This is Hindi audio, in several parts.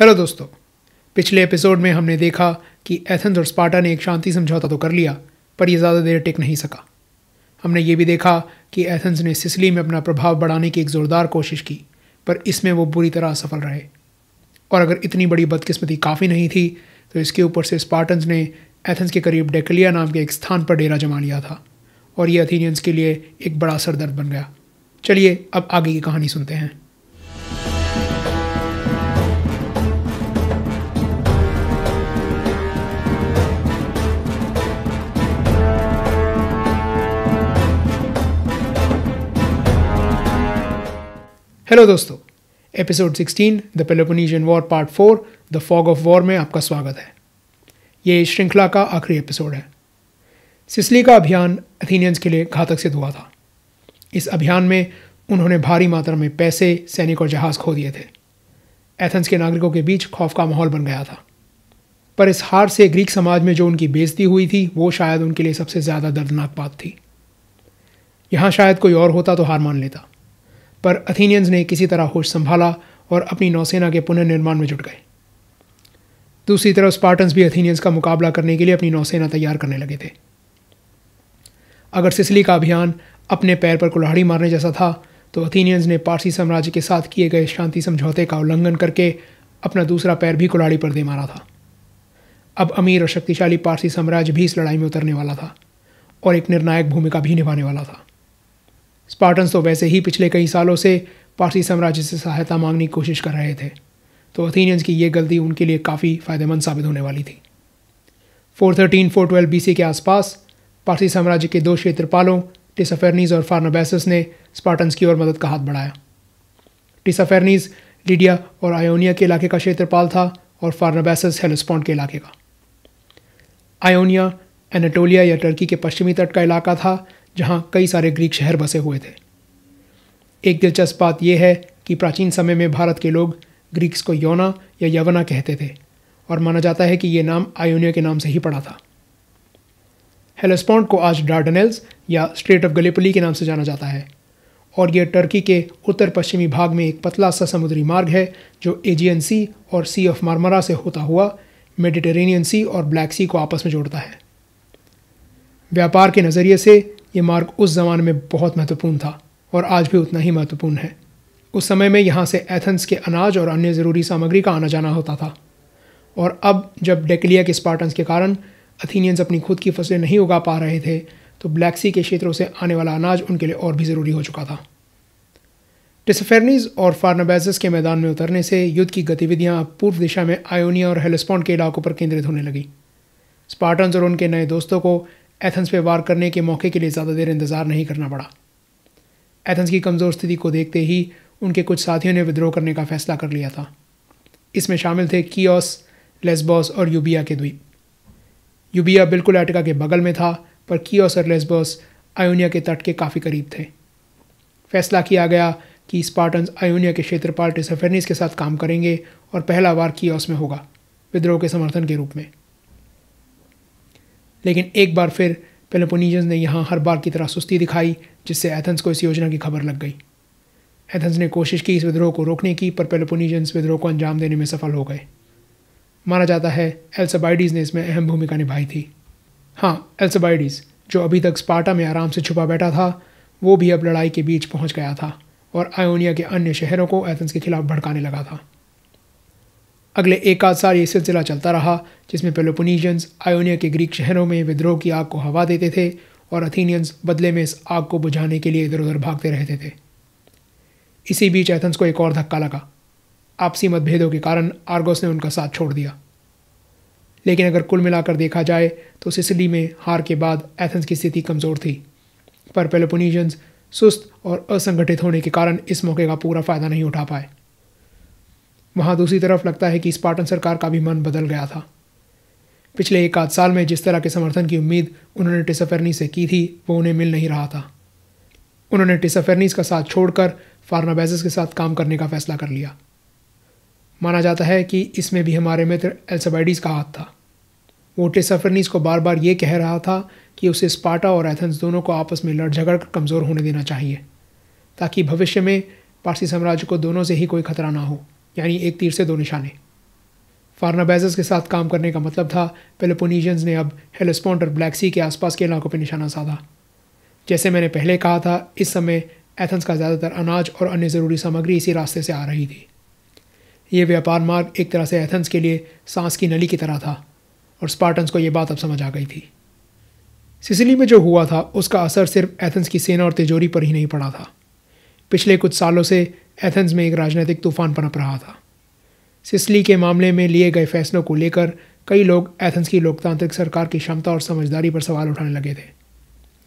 हेलो दोस्तों पिछले एपिसोड में हमने देखा कि एथेंस और स्पार्टा ने एक शांति समझौता तो कर लिया पर यह ज़्यादा देर टिक नहीं सका हमने ये भी देखा कि एथेंस ने सिसली में अपना प्रभाव बढ़ाने की एक ज़ोरदार कोशिश की पर इसमें वो बुरी तरह असफल रहे और अगर इतनी बड़ी बदकिस्मती काफ़ी नहीं थी तो इसके ऊपर से स्पार्टन्स ने एथेंस के करीब डेकलिया नाम के एक स्थान पर डेरा जमा लिया था और ये अथीनियंस के लिए एक बड़ा सरदर्द बन गया चलिए अब आगे की कहानी सुनते हैं हेलो दोस्तों episode 16 the Peloponnesian war part 4 the fog of war में आपका स्वागत है ये श्रृंखला का आखिरी एपिसोड है सिसली का अभियान अथीनियंस के लिए घातक सिद्ध हुआ था इस अभियान में उन्होंने भारी मात्रा में पैसे सैनिक और जहाज खो दिए थे एथेंस के नागरिकों के बीच खौफ का माहौल बन गया था पर इस हार से ग्रीक समाज में जो उनकी बेजती हुई थी वो शायद उनके लिए सबसे ज़्यादा दर्दनाक बात थी यहाँ शायद कोई और होता तो हार मान लेता पर अथीनियंस ने किसी तरह होश संभाला और अपनी नौसेना के पुनर्निर्माण में जुट गए दूसरी तरफ स्पार्टन्स भी अथीनियंस का मुकाबला करने के लिए अपनी नौसेना तैयार करने लगे थे अगर सिसली का अभियान अपने पैर पर कुल्हाड़ी मारने जैसा था तो अथीनियंस ने पारसी साम्राज्य के साथ किए गए शांति समझौते का उल्लंघन करके अपना दूसरा पैर भी कुल्हाड़ी पर दे मारा था अब अमीर और शक्तिशाली पारसी साम्राज्य भी इस लड़ाई में उतरने वाला था और एक निर्णायक भूमिका भी निभाने वाला था स्पार्टन्स तो वैसे ही पिछले कई सालों से पारसी साम्राज्य से सहायता मांगने की कोशिश कर रहे थे तो अथीनियंस की ये गलती उनके लिए काफ़ी फायदेमंद साबित होने वाली थी 413 412 बीसी के आसपास पारसी साम्राज्य के दो क्षेत्रपालों टिसफेरनीज और फार्नाबैसस ने स्पार्टन्स की ओर मदद का हाथ बढ़ाया टिसफेरनीज लीडिया और आयोनिया के इलाके का क्षेत्रपाल था और फार्नाबैसस हेलस्पॉन्ड के इलाके का आयोनिया एनाटोलिया या टर्की के पश्चिमी तट का इलाका था जहाँ कई सारे ग्रीक शहर बसे हुए थे एक दिलचस्प बात यह है कि प्राचीन समय में भारत के लोग ग्रीक्स को यौना या यवना कहते थे और माना जाता है कि ये नाम आयोनिया के नाम से ही पड़ा था हेलोस्पॉन्ट को आज डार्डनेल्स या स्ट्रेट ऑफ गलेपली के नाम से जाना जाता है और यह टर्की के उत्तर पश्चिमी भाग में एक पतला सा समुद्री मार्ग है जो एजियन सी और सी ऑफ मारमरा से होता हुआ मेडिटेरेनियन सी और ब्लैक सी को आपस में जोड़ता है व्यापार के नज़रिए से ये मार्ग उस ज़माने में बहुत महत्वपूर्ण था और आज भी उतना ही महत्वपूर्ण है उस समय में यहाँ से एथेंस के अनाज और अन्य ज़रूरी सामग्री का आना जाना होता था और अब जब डेकलिया के स्पार्टन्स के कारण अथीनियंस अपनी खुद की फसलें नहीं उगा पा रहे थे तो ब्लैक सी के क्षेत्रों से आने वाला अनाज उनके लिए और भी ज़रूरी हो चुका था टिसफेरनीज और फार्नाबैजस के मैदान में उतरने से युद्ध की गतिविधियाँ पूर्व दिशा में आयोनिया और हेलस्पॉन्ड के इलाकों पर केंद्रित होने लगी स्पार्टन्स और उनके नए दोस्तों को एथेंस पे वार करने के मौके के लिए ज़्यादा देर इंतज़ार नहीं करना पड़ा एथेंस की कमज़ोर स्थिति को देखते ही उनके कुछ साथियों ने विद्रोह करने का फैसला कर लिया था इसमें शामिल थे कियोस लेसबॉस और यूबिया के द्वीप यूबिया बिल्कुल एटिका के बगल में था पर कियोस और लेसबॉस आयोनिया के तट के काफ़ी करीब थे फैसला किया गया कि स्पार्टन्स आयोनिया के क्षेत्रपाल सफेनिस के साथ काम करेंगे और पहला वार कियोस में होगा विद्रोह के समर्थन के रूप में लेकिन एक बार फिर पेलोपोनीजन ने यहाँ हर बार की तरह सुस्ती दिखाई जिससे एथेंस को इस योजना की खबर लग गई एथेंस ने कोशिश की इस विद्रोह को रोकने की पर पेलोपोनीजन्स विद्रोह को अंजाम देने में सफल हो गए माना जाता है एल्सबाइडीज ने इसमें अहम भूमिका निभाई थी हाँ एल्सबाइडीज जो अभी तक स्पार्टा में आराम से छुपा बैठा था वो भी अब लड़ाई के बीच पहुंच गया था और आयोनिया के अन्य शहरों को एथेंस के खिलाफ भड़काने लगा था अगले एक आध साल ये सिलसिला चलता रहा जिसमें पेलोपोनीजियंस आयोनिया के ग्रीक शहरों में विद्रोह की आग को हवा देते थे और अथीनियंस बदले में इस आग को बुझाने के लिए इधर उधर भागते रहते थे इसी बीच एथेंस को एक और धक्का लगा आपसी मतभेदों के कारण आर्गोस ने उनका साथ छोड़ दिया लेकिन अगर कुल मिलाकर देखा जाए तो सिसिली में हार के बाद एथेंस की स्थिति कमज़ोर थी पर पेलोपोनीजियंस सुस्त और असंगठित होने के कारण इस मौके का पूरा फ़ायदा नहीं उठा पाए वहाँ दूसरी तरफ लगता है कि स्पार्टन सरकार का भी मन बदल गया था पिछले एक आध साल में जिस तरह के समर्थन की उम्मीद उन्होंने टिसफेरनीस से की थी वो उन्हें मिल नहीं रहा था उन्होंने टिसफेरनीस का साथ छोड़कर फार्नाबेजस के साथ काम करने का फैसला कर लिया माना जाता है कि इसमें भी हमारे मित्र एल्सबाइडीज का हाथ था वो टिसफेरनीस को बार बार ये कह रहा था कि उसे स्पाटा और एथेंस दोनों को आपस में लड़ झगड़ कर कमज़ोर होने देना चाहिए ताकि भविष्य में पारसी साम्राज्य को दोनों से ही कोई खतरा ना हो यानी एक तीर से दो निशाने फार्नाबैजस के साथ काम करने का मतलब था पेलोपोनीजियंस ने अब हेलस्पॉन्ट और ब्लैक सी के आसपास के इलाकों पर निशाना साधा जैसे मैंने पहले कहा था इस समय एथेंस का ज़्यादातर अनाज और अन्य ज़रूरी सामग्री इसी रास्ते से आ रही थी ये व्यापार मार्ग एक तरह से एथेंस के लिए सांस की नली की तरह था और स्पार्टन्स को ये बात अब समझ आ गई थी सिसिली में जो हुआ था उसका असर सिर्फ एथेंस की सेना और तिजोरी पर ही नहीं पड़ा था पिछले कुछ सालों से एथेंस में एक राजनीतिक तूफान पनप रहा था सिसली के मामले में लिए गए फैसलों को लेकर कई लोग एथेंस की लोकतांत्रिक सरकार की क्षमता और समझदारी पर सवाल उठाने लगे थे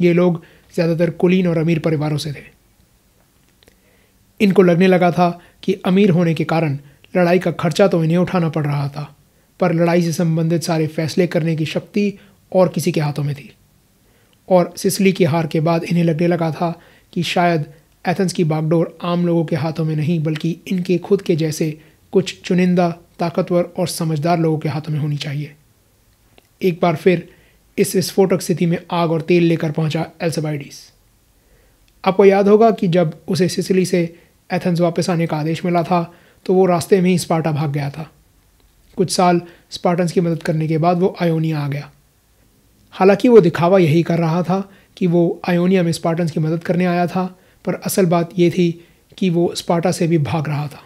ये लोग ज़्यादातर कुलीन और अमीर परिवारों से थे इनको लगने लगा था कि अमीर होने के कारण लड़ाई का खर्चा तो इन्हें उठाना पड़ रहा था पर लड़ाई से संबंधित सारे फैसले करने की शक्ति और किसी के हाथों में थी और सिसली की हार के बाद इन्हें लगने लगा था कि शायद एथेंस की बागडोर आम लोगों के हाथों में नहीं बल्कि इनके खुद के जैसे कुछ चुनिंदा ताकतवर और समझदार लोगों के हाथों में होनी चाहिए एक बार फिर इस विस्फोटक स्थिति में आग और तेल लेकर पहुंचा एल्सबाइडिस आपको याद होगा कि जब उसे सिसिली से एथेंस वापस आने का आदेश मिला था तो वो रास्ते में ही स्पार्टा भाग गया था कुछ साल स्पार्टन्स की मदद करने के बाद वो आयोनिया आ गया हालांकि वो दिखावा यही कर रहा था कि वो आयोनिया में स्पार्टन्स की मदद करने आया था पर असल बात यह थी कि वो स्पाटा से भी भाग रहा था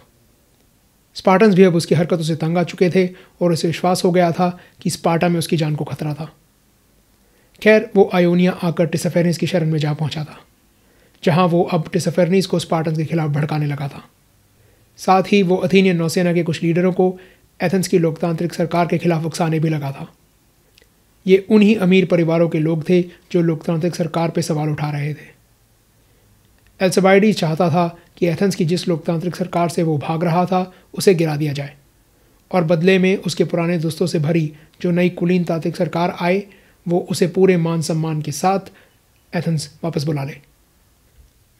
स्पार्टन्स भी अब उसकी हरकतों से तंग आ चुके थे और उसे विश्वास हो गया था कि स्पाटा में उसकी जान को खतरा था खैर वो आयोनिया आकर टिसफेरनीस की शरण में जा पहुंचा था जहां वो अब टिसफेरनीस को स्पार्टन्स के खिलाफ भड़काने लगा था साथ ही वो अथीनियन नौसेना के कुछ लीडरों को एथेंस की लोकतांत्रिक सरकार के खिलाफ उकसाने भी लगा था ये उन्हीं अमीर परिवारों के लोग थे जो लोकतांत्रिक सरकार पर सवाल उठा रहे थे एल्सबाइडी चाहता था कि एथेंस की जिस लोकतांत्रिक सरकार से वो भाग रहा था उसे गिरा दिया जाए और बदले में उसके पुराने दोस्तों से भरी जो नई कुलीन तांत्रिक सरकार आए वो उसे पूरे मान सम्मान के साथ एथेंस वापस बुला ले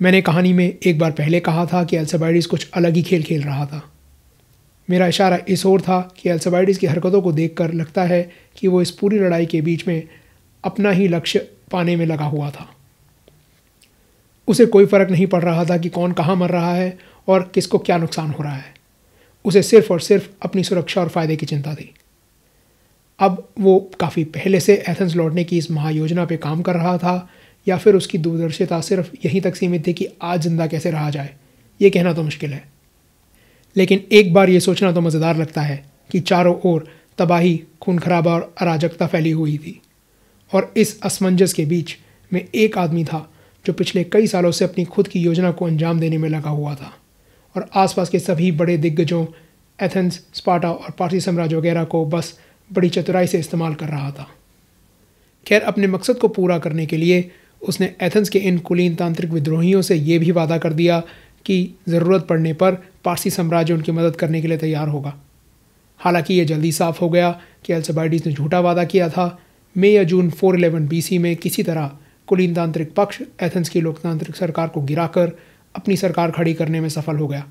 मैंने कहानी में एक बार पहले कहा था कि एल्सबाइडिस कुछ अलग ही खेल खेल रहा था मेरा इशारा इस ओर था कि एल्सबाइडिस की हरकतों को देखकर लगता है कि वो इस पूरी लड़ाई के बीच में अपना ही लक्ष्य पाने में लगा हुआ था उसे कोई फ़र्क नहीं पड़ रहा था कि कौन कहाँ मर रहा है और किसको क्या नुकसान हो रहा है उसे सिर्फ और सिर्फ अपनी सुरक्षा और फ़ायदे की चिंता थी अब वो काफ़ी पहले से एथेंस लौटने की इस महायोजना पे काम कर रहा था या फिर उसकी दूरदर्शिता सिर्फ यहीं तक सीमित थी कि आज ज़िंदा कैसे रहा जाए ये कहना तो मुश्किल है लेकिन एक बार ये सोचना तो मज़ेदार लगता है कि चारों ओर तबाही खून खराबा और अराजकता फैली हुई थी और इस असमंजस के बीच में एक आदमी था जो पिछले कई सालों से अपनी खुद की योजना को अंजाम देने में लगा हुआ था और आसपास के सभी बड़े दिग्गजों एथेंस स्पाटा और पारसी साम्राज्य वगैरह को बस बड़ी चतुराई से इस्तेमाल कर रहा था खैर अपने मकसद को पूरा करने के लिए उसने एथेंस के इन कुलीन तांत्रिक विद्रोहियों से ये भी वादा कर दिया कि ज़रूरत पड़ने पर पारसी साम्राज्य उनकी मदद करने के लिए तैयार होगा हालांकि ये जल्दी साफ हो गया कि अल्सबाइडीज़ ने झूठा वादा किया था मई या जून 411 बीसी में किसी तरह कुलीन तांत्रिक पक्ष एथेंस की लोकतांत्रिक सरकार को गिराकर अपनी सरकार खड़ी करने में सफल हो गया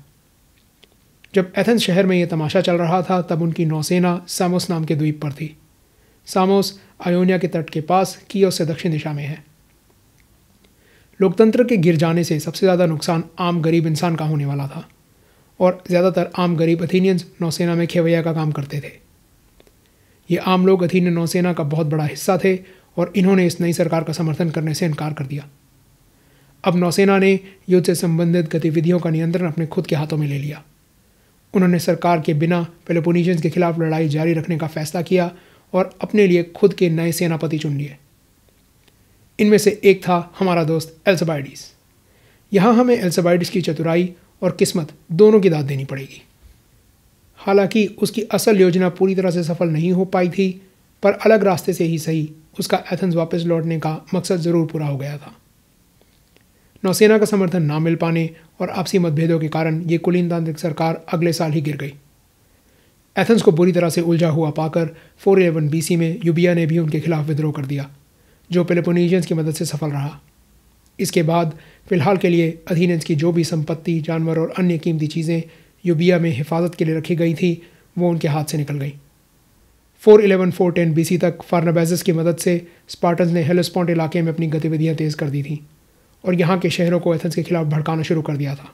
जब एथेंस शहर में यह तमाशा चल रहा था तब उनकी नौसेना सामोस नाम के द्वीप पर थी सामोस आयोनिया के तट के पास की से दक्षिण दिशा में है लोकतंत्र के गिर जाने से सबसे ज़्यादा नुकसान आम गरीब इंसान का होने वाला था और ज़्यादातर आम गरीब अथीनियंस नौसेना में खेवैया का काम करते थे ये आम लोग अथीन नौसेना का बहुत बड़ा हिस्सा थे और इन्होंने इस नई सरकार का समर्थन करने से इनकार कर दिया अब नौसेना ने युद्ध से संबंधित गतिविधियों का नियंत्रण अपने खुद के हाथों में ले लिया उन्होंने सरकार के बिना पेलोपोनीशियंस के खिलाफ लड़ाई जारी रखने का फैसला किया और अपने लिए खुद के नए सेनापति चुन लिए इनमें से एक था हमारा दोस्त एल्सबाइडिस यहाँ हमें एल्सबाइडिस की चतुराई और किस्मत दोनों की दाद देनी पड़ेगी हालांकि उसकी असल योजना पूरी तरह से सफल नहीं हो पाई थी पर अलग रास्ते से ही सही उसका एथेंस वापस लौटने का मकसद ज़रूर पूरा हो गया था नौसेना का समर्थन ना मिल पाने और आपसी मतभेदों के कारण ये कुलीनतांत्रिक सरकार अगले साल ही गिर गई एथेंस को बुरी तरह से उलझा हुआ पाकर 411 बीसी में यूबिया ने भी उनके खिलाफ विद्रोह कर दिया जो पेलेपोनीजियंस की मदद से सफल रहा इसके बाद फिलहाल के लिए अधीनेंस की जो भी संपत्ति जानवर और अन्य कीमती चीज़ें यूबिया में हिफाजत के लिए रखी गई थी वो उनके हाथ से निकल गई four eleven four ten B C तक फारनाबैजस की मदद से स्पार्टन्स ने हेलोस्पॉन्ट इलाके में अपनी गतिविधियाँ तेज़ कर दी थी और यहाँ के शहरों को एथेंस के खिलाफ भड़काना शुरू कर दिया था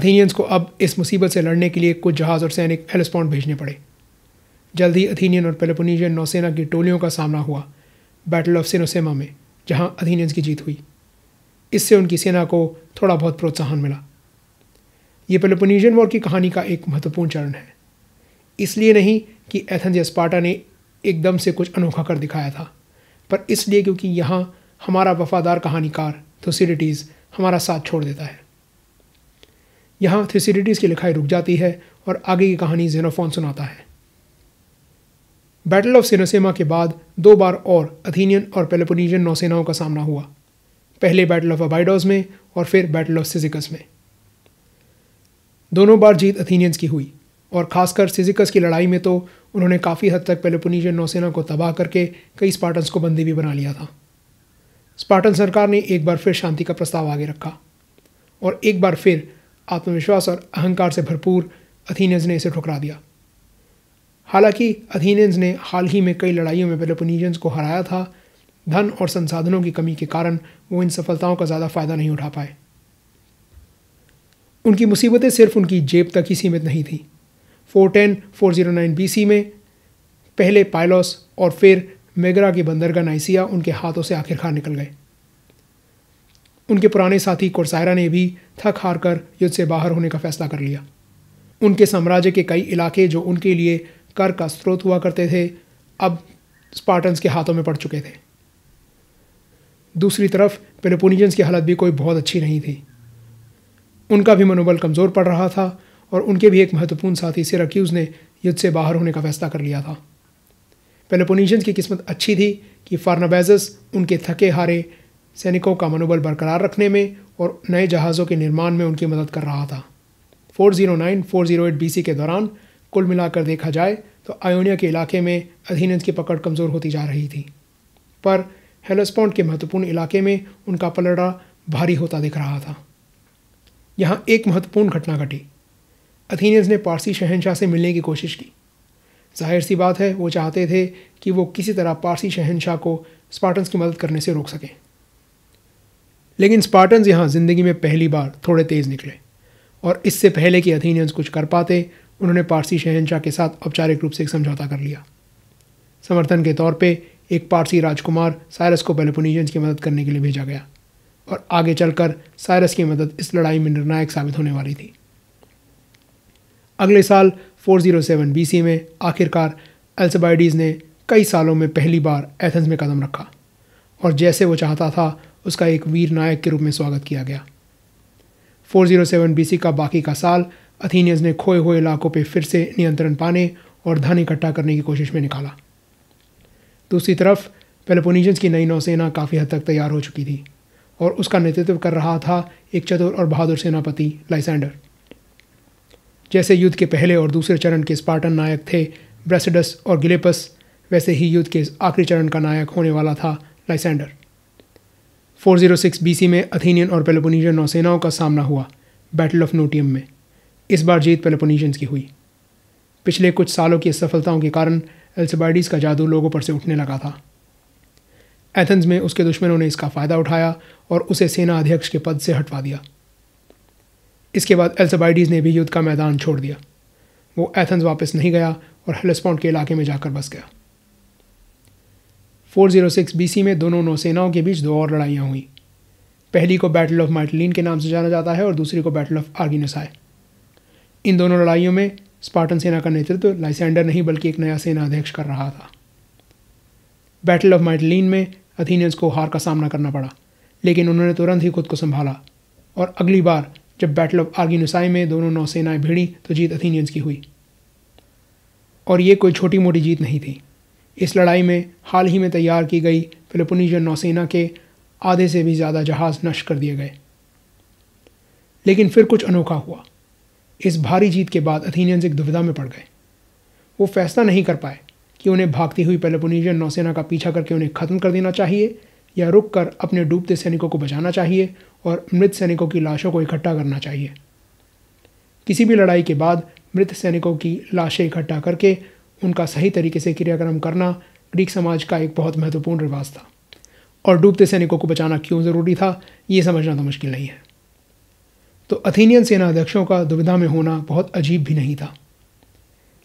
अथीनियंस को अब इस मुसीबत से लड़ने के लिए कुछ जहाज़ और सैनिक हेलोस्पॉन्ट भेजने पड़े जल्द ही अथीनियन और पेलोपोनीशियन नौसेना की टोलियों का सामना हुआ बैटल ऑफ सिनोसेमा में जहाँ अथीनियंस की जीत हुई इससे उनकी सेना को थोड़ा बहुत प्रोत्साहन मिला ये पेलोपोनीशियन वॉर की कहानी का एक महत्वपूर्ण चरण है इसलिए नहीं कि एथेंस या स्पार्टा ने एकदम से कुछ अनोखा कर दिखाया था पर इसलिए क्योंकि यहाँ हमारा वफादार कहानीकार थोसीडिटीज़ हमारा साथ छोड़ देता है यहाँ थोसीडिटीज़ की लिखाई रुक जाती है और आगे की कहानी जेनोफोन सुनाता है बैटल ऑफ सिनोसेमा के बाद दो बार और अथीनियन और पेलेपोनीजियन नौसेनाओं का सामना हुआ पहले बैटल ऑफ अबाइडोज में और फिर बैटल ऑफ सिजिकस में दोनों बार जीत अथीनियंस की हुई और खासकर सिजिकस की लड़ाई में तो उन्होंने काफ़ी हद तक पेलोपोनीशियन नौसेना को तबाह करके कई स्पार्टन्स को बंदी भी बना लिया था स्पार्टन सरकार ने एक बार फिर शांति का प्रस्ताव आगे रखा और एक बार फिर आत्मविश्वास और अहंकार से भरपूर अथीनियंस ने इसे ठुकरा दिया हालांकि अथीनियंस ने हाल ही में कई लड़ाइयों में पेलोपोनीजियंस को हराया था धन और संसाधनों की कमी के कारण वो इन सफलताओं का ज़्यादा फायदा नहीं उठा पाए उनकी मुसीबतें सिर्फ उनकी जेब तक ही सीमित नहीं थी 410-409 बीसी में पहले पायलॉस और फिर मेगरा की बंदरगाह नाइसिया उनके हाथों से आखिरकार निकल गए उनके पुराने साथी कुरसायरा ने भी थक हार कर युद्ध से बाहर होने का फैसला कर लिया उनके साम्राज्य के कई इलाके जो उनके लिए कर का स्रोत हुआ करते थे अब स्पार्टन्स के हाथों में पड़ चुके थे दूसरी तरफ पेलोपोनिजन्स की हालत भी कोई बहुत अच्छी नहीं थी उनका भी मनोबल कमज़ोर पड़ रहा था और उनके भी एक महत्वपूर्ण साथी सिराक्यूज़ ने युद्ध से बाहर होने का फैसला कर लिया था पेलोपोनीशियंस की किस्मत अच्छी थी कि फार्नाबेजस उनके थके हारे सैनिकों का मनोबल बरकरार रखने में और नए जहाज़ों के निर्माण में उनकी मदद कर रहा था 409 408 बीसी के दौरान कुल मिलाकर देखा जाए तो आयोनिया के इलाके में अधीनंद की पकड़ कमज़ोर होती जा रही थी पर हेलोस्पॉन्ट के महत्वपूर्ण इलाके में उनका पलड़ा भारी होता दिख रहा था यहाँ एक महत्वपूर्ण घटना घटी अथीनियंस ने पारसी शहनशाह से मिलने की कोशिश की जाहिर सी बात है वो चाहते थे कि वो किसी तरह पारसी शहनशाह को स्पार्टन्स की मदद करने से रोक सकें लेकिन स्पार्टन्स यहाँ ज़िंदगी में पहली बार थोड़े तेज़ निकले और इससे पहले कि अथीनियंस कुछ कर पाते उन्होंने पारसी शहनशाह के साथ औपचारिक रूप से एक समझौता कर लिया समर्थन के तौर पे एक पारसी राजकुमार सायरस को पेलेपोनीजियंस की मदद करने के लिए भेजा गया और आगे चलकर सायरस की मदद इस लड़ाई में निर्णायक साबित होने वाली थी अगले साल 407 जीरो में आखिरकार एल्सबाइडीज़ ने कई सालों में पहली बार एथेंस में कदम रखा और जैसे वो चाहता था उसका एक वीर नायक के रूप में स्वागत किया गया 407 जीरो का बाकी का साल अथीनियज ने खोए हुए इलाकों पर फिर से नियंत्रण पाने और धन इकट्ठा करने की कोशिश में निकाला दूसरी तरफ पेलेपोनीजियंस की नई नौसेना काफ़ी हद तक तैयार हो चुकी थी और उसका नेतृत्व कर रहा था एक चतुर और बहादुर सेनापति लाइसेंडर जैसे युद्ध के पहले और दूसरे चरण के स्पार्टन नायक थे ब्रेसिडस और गिलेपस वैसे ही युद्ध के आखिरी चरण का नायक होने वाला था लाइसेंडर 406 जीरो में अथीनियन और पेलोपोनीजियन नौसेनाओं का सामना हुआ बैटल ऑफ नोटियम में इस बार जीत पेलोपोनीजियंस की हुई पिछले कुछ सालों की असफलताओं के कारण एल्सबाइडिस का जादू लोगों पर से उठने लगा था एथेंस में उसके दुश्मनों ने इसका फ़ायदा उठाया और उसे सेना अध्यक्ष के पद से हटवा दिया इसके बाद एल्सबाइडीज़ ने भी युद्ध का मैदान छोड़ दिया वो एथेंस वापस नहीं गया और हेलस्पॉन्ड के इलाके में जाकर बस गया 406 जीरो में दोनों नौसेनाओं के बीच दो और लड़ाइयाँ हुई पहली को बैटल ऑफ माइटलिन के नाम से जाना जाता है और दूसरी को बैटल ऑफ आर्गिनसाए इन दोनों लड़ाइयों में स्पार्टन सेना का नेतृत्व तो लाइसेंडर नहीं बल्कि एक नया सेना अध्यक्ष कर रहा था बैटल ऑफ माइटलिन में अथीनियंस को हार का सामना करना पड़ा लेकिन उन्होंने तुरंत ही खुद को संभाला और अगली बार जब बैटल ऑफ आर्गिनुसाई में दोनों नौसेनाएं भिड़ी तो जीत अथीनियंस की हुई और ये कोई छोटी मोटी जीत नहीं थी इस लड़ाई में हाल ही में तैयार की गई फिलिपोनीजन नौसेना के आधे से भी ज़्यादा जहाज़ नष्ट कर दिए गए लेकिन फिर कुछ अनोखा हुआ इस भारी जीत के बाद अथीनियंस एक दुविधा में पड़ गए वो फैसला नहीं कर पाए कि उन्हें भागती हुई पेलोपोनीजियन नौसेना का पीछा करके उन्हें ख़त्म कर देना चाहिए या रुक कर अपने डूबते सैनिकों को बचाना चाहिए और मृत सैनिकों की लाशों को इकट्ठा करना चाहिए किसी भी लड़ाई के बाद मृत सैनिकों की लाशें इकट्ठा करके उनका सही तरीके से क्रियाक्रम करना ग्रीक समाज का एक बहुत महत्वपूर्ण रिवाज था और डूबते सैनिकों को बचाना क्यों ज़रूरी था ये समझना तो मुश्किल नहीं है तो अथीनियन सेना अध्यक्षों का दुविधा में होना बहुत अजीब भी नहीं था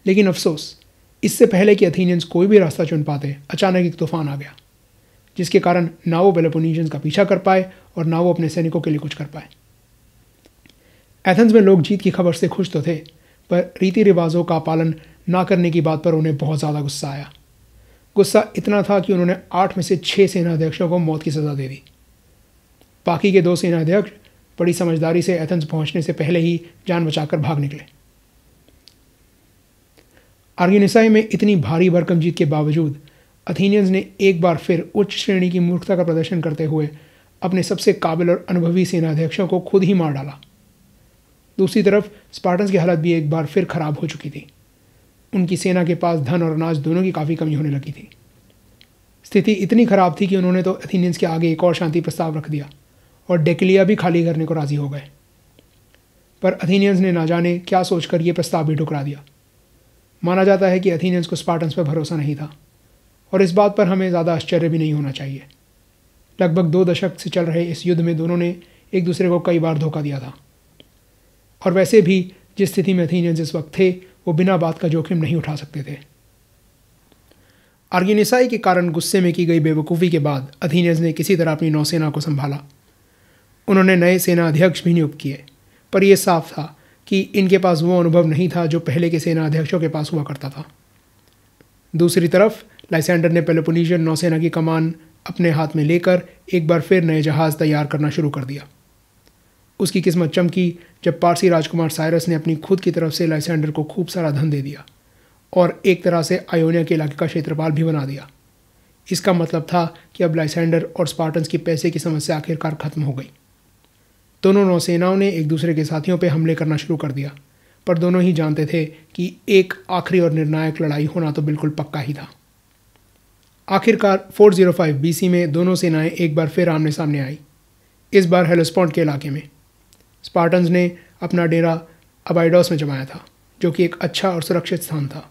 लेकिन अफसोस इससे पहले कि अथीनियंस कोई भी रास्ता चुन पाते अचानक एक तूफान आ गया जिसके कारण ना वो बेलोपोनीशियंस का पीछा कर पाए और ना वो अपने सैनिकों के लिए कुछ कर पाए एथेंस में लोग जीत की खबर से खुश तो थे पर रीति रिवाजों का पालन ना करने की बात पर उन्हें बहुत ज़्यादा गुस्सा आया गुस्सा इतना था कि उन्होंने आठ में से छः सेनाध्यक्षों को मौत की सज़ा दे दी बाकी के दो सेनाध्यक्ष बड़ी समझदारी से एथेंस पहुंचने से पहले ही जान बचाकर भाग निकले आर्गेनिसाई में इतनी भारी भरकम जीत के बावजूद अथीनियंस ने एक बार फिर उच्च श्रेणी की मूर्खता का प्रदर्शन करते हुए अपने सबसे काबिल और अनुभवी सेनाध्यक्षों को खुद ही मार डाला दूसरी तरफ स्पार्टन्स की हालत भी एक बार फिर खराब हो चुकी थी उनकी सेना के पास धन और अनाज दोनों की काफ़ी कमी होने लगी थी स्थिति इतनी खराब थी कि उन्होंने तो एथीनियंस के आगे एक और शांति प्रस्ताव रख दिया और डेकलिया भी खाली करने को राज़ी हो गए पर अथीनियंस ने ना जाने क्या सोचकर ये प्रस्ताव भी ठुकरा दिया माना जाता है कि एथीनियंस को स्पार्टन्स पर भरोसा नहीं था और इस बात पर हमें ज़्यादा आश्चर्य भी नहीं होना चाहिए लगभग दो दशक से चल रहे इस युद्ध में दोनों ने एक दूसरे को कई बार धोखा दिया था और वैसे भी जिस स्थिति में थी जिस वक्त थे वो बिना बात का जोखिम नहीं उठा सकते थे आर्गिनिसाई के कारण गुस्से में की गई बेवकूफ़ी के बाद अधीनज ने किसी तरह अपनी नौसेना को संभाला उन्होंने नए सेना अध्यक्ष भी नियुक्त किए पर यह साफ था कि इनके पास वो अनुभव नहीं था जो पहले के सेना अध्यक्षों के पास हुआ करता था दूसरी तरफ लाइसेंडर ने पेलोपोनीशियन नौसेना की कमान अपने हाथ में लेकर एक बार फिर नए जहाज़ तैयार करना शुरू कर दिया उसकी किस्मत चमकी जब पारसी राजकुमार साइरस ने अपनी खुद की तरफ से लाइसेंडर को खूब सारा धन दे दिया और एक तरह से आयोनिया के इलाके का क्षेत्रपाल भी बना दिया इसका मतलब था कि अब लाइसेंडर और स्पार्टन्स की पैसे की समस्या आखिरकार खत्म हो गई दोनों नौसेनाओं ने एक दूसरे के साथियों पर हमले करना शुरू कर दिया पर दोनों ही जानते थे कि एक आखिरी और निर्णायक लड़ाई होना तो बिल्कुल पक्का ही था आखिरकार 405 बीसी में दोनों सेनाएं एक बार फिर आमने सामने आई इस बार हेलोस्पॉन्ट के इलाके में स्पार्टन्स ने अपना डेरा अबाइडोस में जमाया था जो कि एक अच्छा और सुरक्षित स्थान था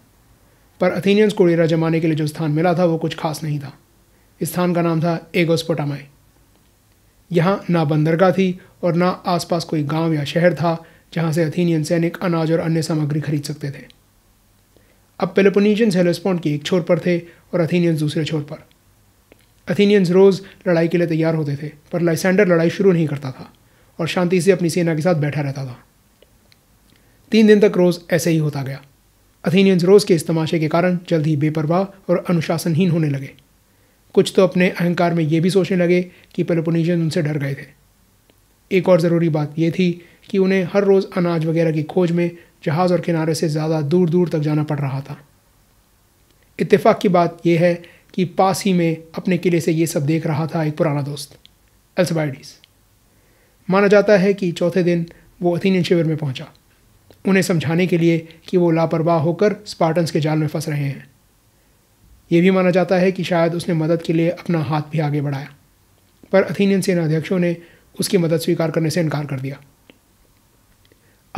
पर अथीनियंस को डेरा जमाने के लिए जो स्थान मिला था वो कुछ खास नहीं था इस स्थान का नाम था एगोस्पोटामाई यहाँ ना बंदरगाह थी और ना आसपास कोई गांव या शहर था जहाँ से अथीनियन सैनिक अनाज और अन्य सामग्री खरीद सकते थे अब पेलोपोनीजियंस हेलोस्पॉन्ड के एक छोर पर थे और अथीनियंस दूसरे छोर पर अथीनियंस रोज़ लड़ाई के लिए तैयार होते थे पर लाइसेंडर लड़ाई शुरू नहीं करता था और शांति से अपनी सेना के साथ बैठा रहता था तीन दिन तक रोज़ ऐसे ही होता गया अथीनियंस रोज़ के इस तमाशे के कारण जल्द ही बेपरवाह और अनुशासनहीन होने लगे कुछ तो अपने अहंकार में ये भी सोचने लगे कि पेलोपोनीजन उनसे डर गए थे एक और ज़रूरी बात यह थी कि उन्हें हर रोज़ अनाज वगैरह की खोज में जहाज़ और किनारे से ज़्यादा दूर दूर तक जाना पड़ रहा था इत्तेफाक की बात यह है कि पास ही में अपने किले से ये सब देख रहा था एक पुराना दोस्त एल्सबाइडिस माना जाता है कि चौथे दिन वो अथीनियन शिविर में पहुंचा उन्हें समझाने के लिए कि वो लापरवाह होकर स्पार्टन्स के जाल में फंस रहे हैं यह भी माना जाता है कि शायद उसने मदद के लिए अपना हाथ भी आगे बढ़ाया पर अथीनियन सेनाध्यक्षों ने उसकी मदद स्वीकार करने से इनकार कर दिया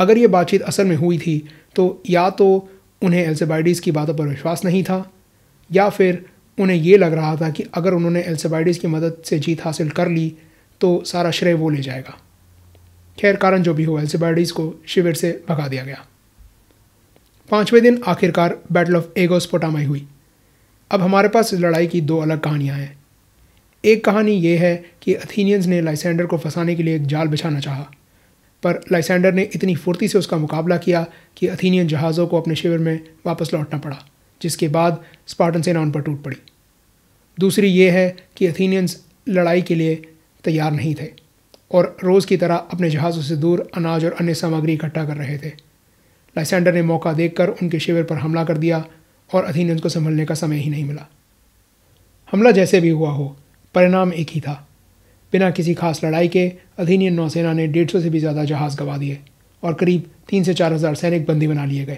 अगर ये बातचीत असल में हुई थी तो या तो उन्हें एल्सेबाइडीज़ की बातों पर विश्वास नहीं था या फिर उन्हें ये लग रहा था कि अगर उन्होंने एल्सेबाइडीज़ की मदद से जीत हासिल कर ली तो सारा श्रेय वो ले जाएगा खैर कारण जो भी हो एल्सबाइडीज़ को शिविर से भगा दिया गया पाँचवें दिन आखिरकार बैटल ऑफ एगोस पोटामाई हुई अब हमारे पास इस लड़ाई की दो अलग कहानियाँ हैं एक कहानी यह है कि अथीनियंस ने लाइसेंडर को फंसाने के लिए एक जाल बिछाना चाहा पर लाइसेंडर ने इतनी फुर्ती से उसका मुकाबला किया कि अथीनियन जहाज़ों को अपने शिविर में वापस लौटना पड़ा जिसके बाद स्पार्टन सेना उन पर टूट पड़ी दूसरी ये है कि अथीनियंस लड़ाई के लिए तैयार नहीं थे और रोज़ की तरह अपने जहाज़ों से दूर अनाज और अन्य सामग्री इकट्ठा कर रहे थे लाइसेंडर ने मौका देखकर उनके शिविर पर हमला कर दिया और अथीनियंस को संभलने का समय ही नहीं मिला हमला जैसे भी हुआ हो परिणाम एक ही था बिना किसी खास लड़ाई के अधीनियन नौसेना ने सौ से भी ज़्यादा जहाज़ गंवा दिए और करीब तीन से चार हज़ार सैनिक बंदी बना लिए गए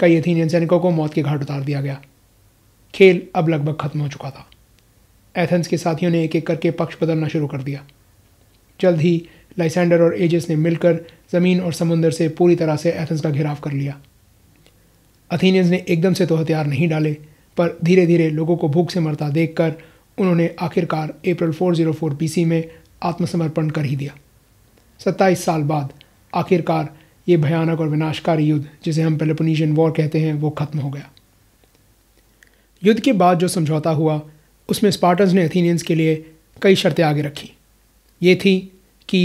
कई अथीनियन सैनिकों को मौत के घाट उतार दिया गया खेल अब लगभग खत्म हो चुका था एथेंस के साथियों ने एक एक करके पक्ष बदलना शुरू कर दिया जल्द ही लाइसेंडर और एजिस ने मिलकर ज़मीन और समुंदर से पूरी तरह से एथेंस का घेराव कर लिया अथीनियंस ने एकदम से तो हथियार नहीं डाले पर धीरे धीरे लोगों को भूख से मरता देखकर उन्होंने आखिरकार अप्रैल 404 पीसी में आत्मसमर्पण कर ही दिया सत्ताईस साल बाद आखिरकार ये भयानक और विनाशकारी युद्ध जिसे हम पेलेपोनीशियन वॉर कहते हैं वो ख़त्म हो गया युद्ध के बाद जो समझौता हुआ उसमें स्पार्टन्स ने एथीनियंस के लिए कई शर्तें आगे रखी ये थी कि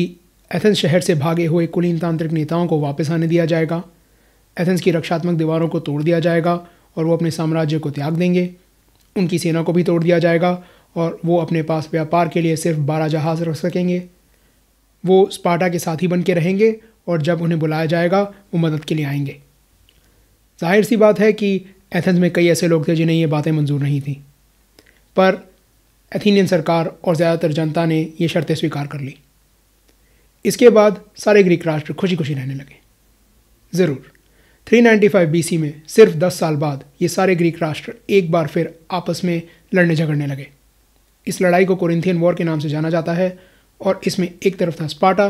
एथेंस शहर से भागे हुए कुलीन तांत्रिक नेताओं को वापस आने दिया जाएगा एथेंस की रक्षात्मक दीवारों को तोड़ दिया जाएगा और वो अपने साम्राज्य को त्याग देंगे उनकी सेना को भी तोड़ दिया जाएगा और वो अपने पास व्यापार के लिए सिर्फ बारह जहाज़ रख सकेंगे वो स्पाटा के साथी बन के रहेंगे और जब उन्हें बुलाया जाएगा वो मदद के लिए आएंगे जाहिर सी बात है कि एथेंस में कई ऐसे लोग थे जिन्हें ये बातें मंजूर नहीं थीं पर एथीनियन सरकार और ज़्यादातर जनता ने ये शर्तें स्वीकार कर ली इसके बाद सारे ग्रीक राष्ट्र खुशी खुशी रहने लगे ज़रूर 395 बीसी में सिर्फ 10 साल बाद ये सारे ग्रीक राष्ट्र एक बार फिर आपस में लड़ने झगड़ने लगे इस लड़ाई को कोरिंथियन वॉर के नाम से जाना जाता है और इसमें एक तरफ था स्पाटा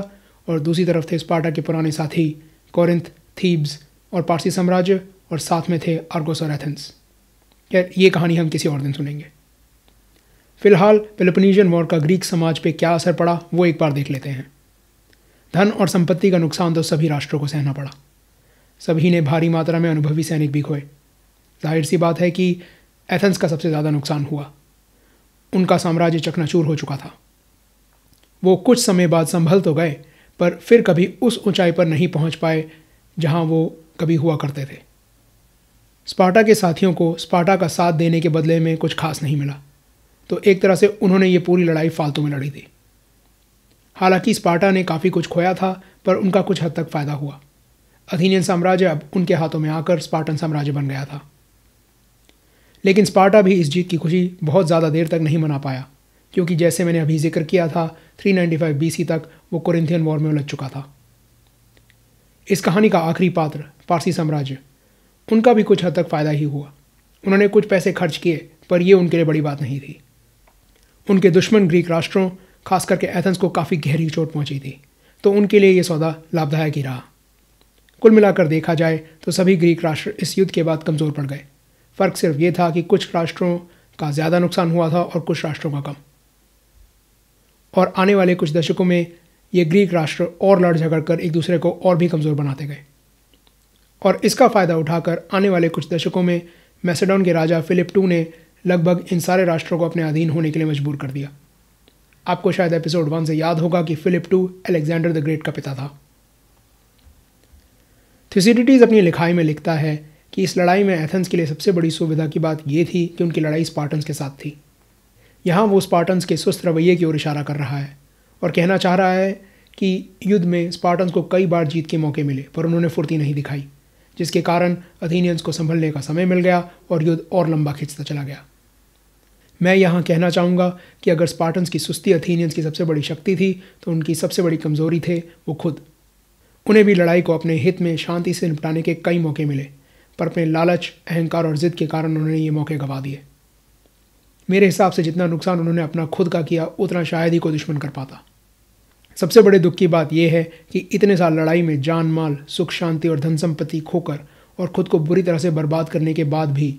और दूसरी तरफ थे स्पाटा के पुराने साथी कोरिंथ थीब्स और पारसी साम्राज्य और साथ में थे आर्गोस और एथेंस खैर ये कहानी हम किसी और दिन सुनेंगे फिलहाल फिलिपनीजियन वॉर का ग्रीक समाज पे क्या असर पड़ा वो एक बार देख लेते हैं धन और संपत्ति का नुकसान तो सभी राष्ट्रों को सहना पड़ा सभी ने भारी मात्रा में अनुभवी सैनिक भी खोए जाहिर सी बात है कि एथेंस का सबसे ज़्यादा नुकसान हुआ उनका साम्राज्य चकनाचूर हो चुका था वो कुछ समय बाद संभल तो गए पर फिर कभी उस ऊंचाई पर नहीं पहुंच पाए जहां वो कभी हुआ करते थे स्पार्टा के साथियों को स्पार्टा का साथ देने के बदले में कुछ खास नहीं मिला तो एक तरह से उन्होंने ये पूरी लड़ाई फालतू में लड़ी थी हालांकि स्पार्टा ने काफ़ी कुछ खोया था पर उनका कुछ हद तक फ़ायदा हुआ अथीनियन साम्राज्य अब उनके हाथों में आकर स्पार्टन साम्राज्य बन गया था लेकिन स्पार्टा भी इस जीत की खुशी बहुत ज़्यादा देर तक नहीं मना पाया क्योंकि जैसे मैंने अभी जिक्र किया था 395 बीसी तक वो कोरिंथियन वॉर में उलझ चुका था इस कहानी का आखिरी पात्र पारसी साम्राज्य उनका भी कुछ हद तक फ़ायदा ही हुआ उन्होंने कुछ पैसे खर्च किए पर यह उनके लिए बड़ी बात नहीं थी उनके दुश्मन ग्रीक राष्ट्रों खास करके एथेंस को काफ़ी गहरी चोट पहुंची थी तो उनके लिए ये सौदा लाभदायक ही रहा कुल मिलाकर देखा जाए तो सभी ग्रीक राष्ट्र इस युद्ध के बाद कमज़ोर पड़ गए फ़र्क सिर्फ ये था कि कुछ राष्ट्रों का ज़्यादा नुकसान हुआ था और कुछ राष्ट्रों का कम और आने वाले कुछ दशकों में ये ग्रीक राष्ट्र और लड़ झगड़ कर एक दूसरे को और भी कमज़ोर बनाते गए और इसका फ़ायदा उठाकर आने वाले कुछ दशकों में मैसेडोन के राजा फ़िलिप टू ने लगभग इन सारे राष्ट्रों को अपने अधीन होने के लिए मजबूर कर दिया आपको शायद एपिसोड वन से याद होगा कि Philip two Alexander the great का पिता था थ्यूसीडिटीज़ अपनी लिखाई में लिखता है कि इस लड़ाई में एथेंस के लिए सबसे बड़ी सुविधा की बात यह थी कि उनकी लड़ाई स्पार्टन्स के साथ थी यहाँ वो स्पार्टन्स के सुस्त रवैये की ओर इशारा कर रहा है और कहना चाह रहा है कि युद्ध में स्पार्टन्स को कई बार जीत के मौके मिले पर उन्होंने फुर्ती नहीं दिखाई जिसके कारण अथीनियंस को संभलने का समय मिल गया और युद्ध और लंबा खींचता चला गया मैं यहाँ कहना चाहूँगा कि अगर स्पार्टन्स की सुस्ती अथीनियंस की सबसे बड़ी शक्ति थी तो उनकी सबसे बड़ी कमजोरी थे वो खुद उन्हें भी लड़ाई को अपने हित में शांति से निपटाने के कई मौके मिले पर अपने लालच अहंकार और ज़िद के कारण उन्होंने ये मौके गंवा दिए मेरे हिसाब से जितना नुकसान उन्होंने अपना खुद का किया उतना शायद ही कोई दुश्मन कर पाता सबसे बड़े दुख की बात यह है कि इतने साल लड़ाई में जान माल सुख शांति और धन संपत्ति खोकर और खुद को बुरी तरह से बर्बाद करने के बाद भी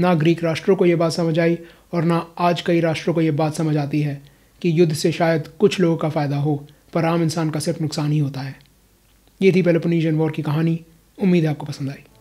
ना ग्रीक राष्ट्रों को ये बात समझ आई और ना आज कई राष्ट्रों को ये बात समझ आती है कि युद्ध से शायद कुछ लोगों का फ़ायदा हो पर आम इंसान का सिर्फ नुकसान ही होता है ये थी पेलोपोनीजन वॉर की कहानी उम्मीद है आपको पसंद आई